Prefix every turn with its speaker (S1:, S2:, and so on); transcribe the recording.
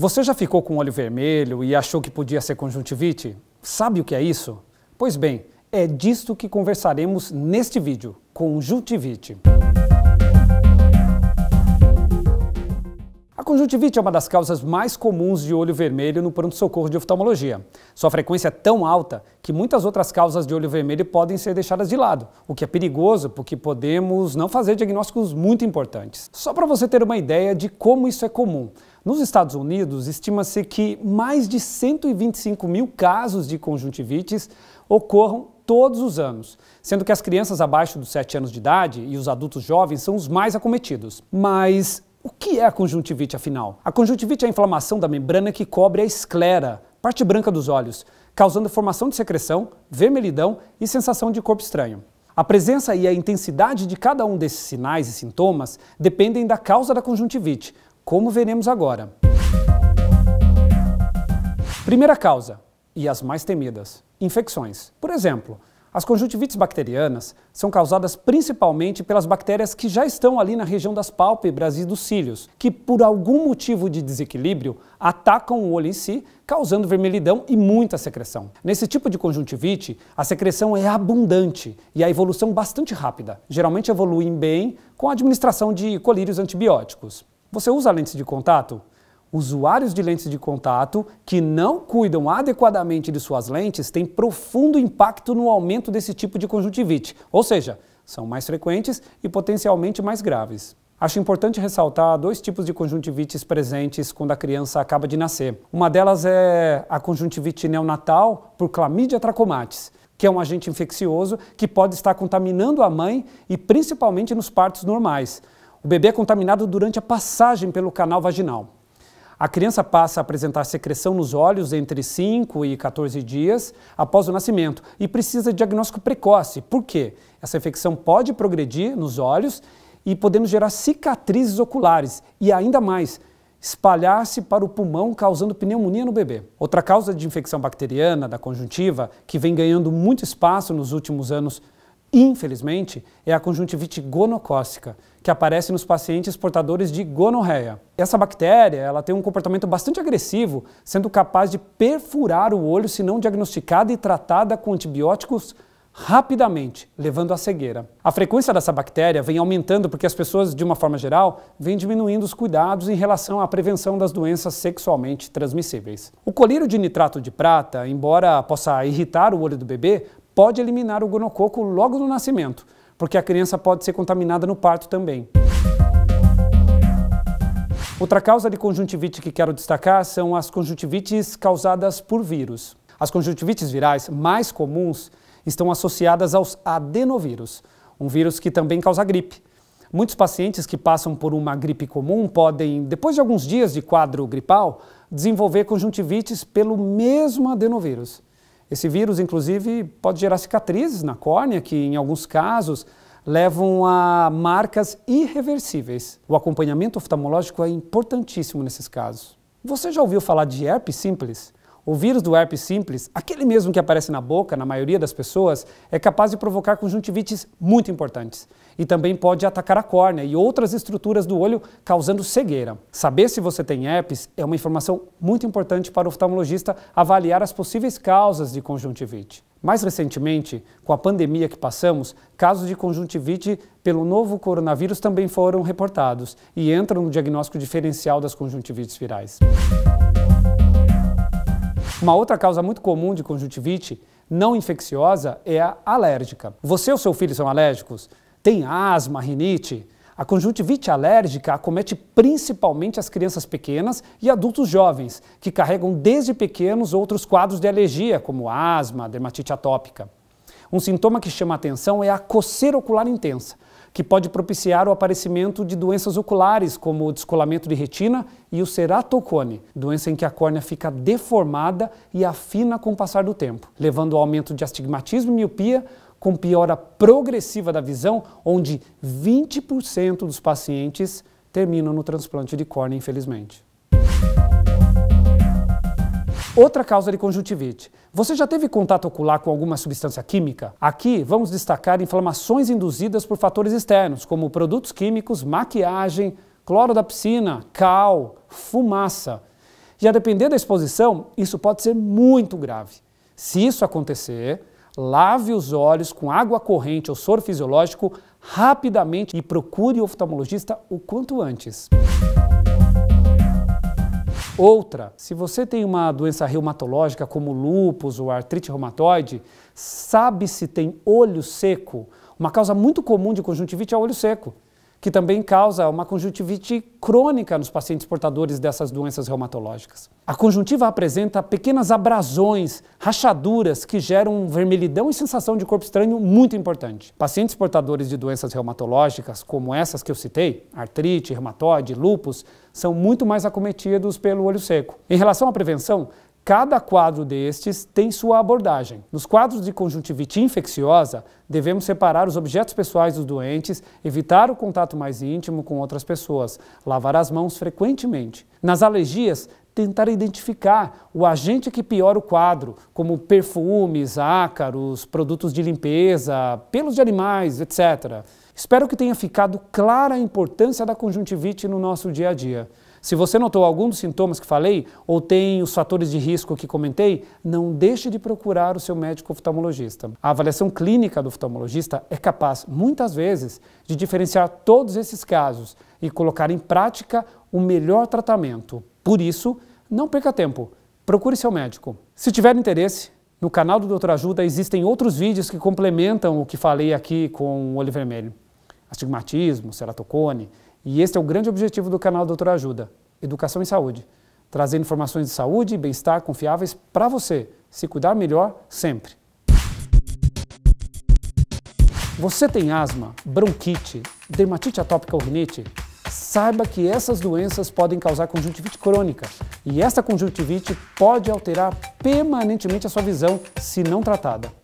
S1: Você já ficou com o olho vermelho e achou que podia ser conjuntivite? Sabe o que é isso? Pois bem, é disto que conversaremos neste vídeo, conjuntivite. A conjuntivite é uma das causas mais comuns de olho vermelho no pronto-socorro de oftalmologia. Sua frequência é tão alta que muitas outras causas de olho vermelho podem ser deixadas de lado, o que é perigoso porque podemos não fazer diagnósticos muito importantes. Só para você ter uma ideia de como isso é comum, nos Estados Unidos, estima-se que mais de 125 mil casos de conjuntivites ocorram todos os anos, sendo que as crianças abaixo dos 7 anos de idade e os adultos jovens são os mais acometidos. Mas o que é a conjuntivite, afinal? A conjuntivite é a inflamação da membrana que cobre a esclera, parte branca dos olhos, causando formação de secreção, vermelhidão e sensação de corpo estranho. A presença e a intensidade de cada um desses sinais e sintomas dependem da causa da conjuntivite, como veremos agora. Primeira causa, e as mais temidas, infecções. Por exemplo, as conjuntivites bacterianas são causadas principalmente pelas bactérias que já estão ali na região das pálpebras e dos cílios, que por algum motivo de desequilíbrio atacam o olho em si, causando vermelhidão e muita secreção. Nesse tipo de conjuntivite, a secreção é abundante e a evolução bastante rápida. Geralmente evoluem bem com a administração de colírios antibióticos. Você usa lentes de contato? Usuários de lentes de contato que não cuidam adequadamente de suas lentes têm profundo impacto no aumento desse tipo de conjuntivite, ou seja, são mais frequentes e potencialmente mais graves. Acho importante ressaltar dois tipos de conjuntivites presentes quando a criança acaba de nascer. Uma delas é a conjuntivite neonatal por clamídia trachomatis, que é um agente infeccioso que pode estar contaminando a mãe e principalmente nos partos normais. O bebê é contaminado durante a passagem pelo canal vaginal. A criança passa a apresentar secreção nos olhos entre 5 e 14 dias após o nascimento e precisa de diagnóstico precoce. Por quê? Essa infecção pode progredir nos olhos e podemos gerar cicatrizes oculares e ainda mais espalhar-se para o pulmão, causando pneumonia no bebê. Outra causa de infecção bacteriana da conjuntiva, que vem ganhando muito espaço nos últimos anos Infelizmente, é a conjuntivite gonocócica, que aparece nos pacientes portadores de gonorreia. Essa bactéria ela tem um comportamento bastante agressivo, sendo capaz de perfurar o olho se não diagnosticada e tratada com antibióticos rapidamente, levando à cegueira. A frequência dessa bactéria vem aumentando porque as pessoas, de uma forma geral, vêm diminuindo os cuidados em relação à prevenção das doenças sexualmente transmissíveis. O colírio de nitrato de prata, embora possa irritar o olho do bebê, pode eliminar o gonococo logo no nascimento, porque a criança pode ser contaminada no parto também. Outra causa de conjuntivite que quero destacar são as conjuntivites causadas por vírus. As conjuntivites virais mais comuns estão associadas aos adenovírus, um vírus que também causa gripe. Muitos pacientes que passam por uma gripe comum podem, depois de alguns dias de quadro gripal, desenvolver conjuntivites pelo mesmo adenovírus. Esse vírus, inclusive, pode gerar cicatrizes na córnea, que em alguns casos levam a marcas irreversíveis. O acompanhamento oftalmológico é importantíssimo nesses casos. Você já ouviu falar de herpes simples? O vírus do herpes simples, aquele mesmo que aparece na boca, na maioria das pessoas, é capaz de provocar conjuntivites muito importantes. E também pode atacar a córnea e outras estruturas do olho, causando cegueira. Saber se você tem herpes é uma informação muito importante para o oftalmologista avaliar as possíveis causas de conjuntivite. Mais recentemente, com a pandemia que passamos, casos de conjuntivite pelo novo coronavírus também foram reportados e entram no diagnóstico diferencial das conjuntivites virais. Uma outra causa muito comum de conjuntivite não infecciosa é a alérgica. Você ou seu filho são alérgicos? Tem asma, rinite? A conjuntivite alérgica acomete principalmente as crianças pequenas e adultos jovens, que carregam desde pequenos outros quadros de alergia, como asma, dermatite atópica. Um sintoma que chama atenção é a coceira ocular intensa, que pode propiciar o aparecimento de doenças oculares, como o descolamento de retina e o ceratocone, doença em que a córnea fica deformada e afina com o passar do tempo, levando ao aumento de astigmatismo e miopia, com piora progressiva da visão, onde 20% dos pacientes terminam no transplante de córnea, infelizmente. Outra causa de conjuntivite. Você já teve contato ocular com alguma substância química? Aqui vamos destacar inflamações induzidas por fatores externos, como produtos químicos, maquiagem, cloro da piscina, cal, fumaça. Já depender da exposição, isso pode ser muito grave. Se isso acontecer, lave os olhos com água corrente ou soro fisiológico rapidamente e procure o oftalmologista o quanto antes. Outra, se você tem uma doença reumatológica como lúpus ou artrite reumatoide, sabe se tem olho seco. Uma causa muito comum de conjuntivite é olho seco que também causa uma conjuntivite crônica nos pacientes portadores dessas doenças reumatológicas. A conjuntiva apresenta pequenas abrasões, rachaduras que geram vermelhidão e sensação de corpo estranho muito importante. Pacientes portadores de doenças reumatológicas, como essas que eu citei, artrite, reumatoide, lúpus, são muito mais acometidos pelo olho seco. Em relação à prevenção, Cada quadro destes tem sua abordagem. Nos quadros de conjuntivite infecciosa, devemos separar os objetos pessoais dos doentes, evitar o contato mais íntimo com outras pessoas, lavar as mãos frequentemente. Nas alergias, tentar identificar o agente que piora o quadro, como perfumes, ácaros, produtos de limpeza, pelos de animais, etc. Espero que tenha ficado clara a importância da conjuntivite no nosso dia a dia. Se você notou algum dos sintomas que falei ou tem os fatores de risco que comentei, não deixe de procurar o seu médico oftalmologista. A avaliação clínica do oftalmologista é capaz, muitas vezes, de diferenciar todos esses casos e colocar em prática o melhor tratamento. Por isso, não perca tempo, procure seu médico. Se tiver interesse, no canal do Doutor Ajuda existem outros vídeos que complementam o que falei aqui com o olho vermelho. Astigmatismo, ceratocone, e este é o grande objetivo do canal Doutor Ajuda, educação em saúde. Trazer informações de saúde e bem-estar confiáveis para você se cuidar melhor sempre. Você tem asma, bronquite, dermatite atópica ou rinite? saiba que essas doenças podem causar conjuntivite crônica e esta conjuntivite pode alterar permanentemente a sua visão se não tratada.